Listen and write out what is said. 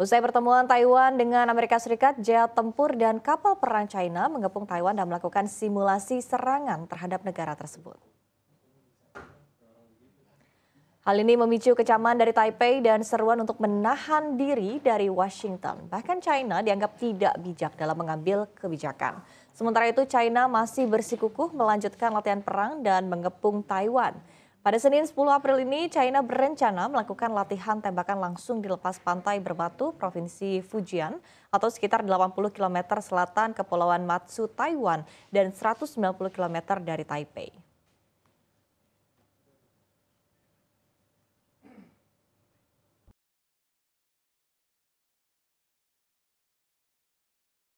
Usai pertemuan Taiwan dengan Amerika Serikat, jet tempur dan kapal perang China mengepung Taiwan dan melakukan simulasi serangan terhadap negara tersebut. Hal ini memicu kecaman dari Taipei dan seruan untuk menahan diri dari Washington. Bahkan China dianggap tidak bijak dalam mengambil kebijakan. Sementara itu China masih bersikukuh melanjutkan latihan perang dan mengepung Taiwan. Pada Senin 10 April ini, China berencana melakukan latihan tembakan langsung di lepas pantai berbatu Provinsi Fujian atau sekitar 80 km selatan Kepulauan Matsu, Taiwan dan 190 km dari Taipei.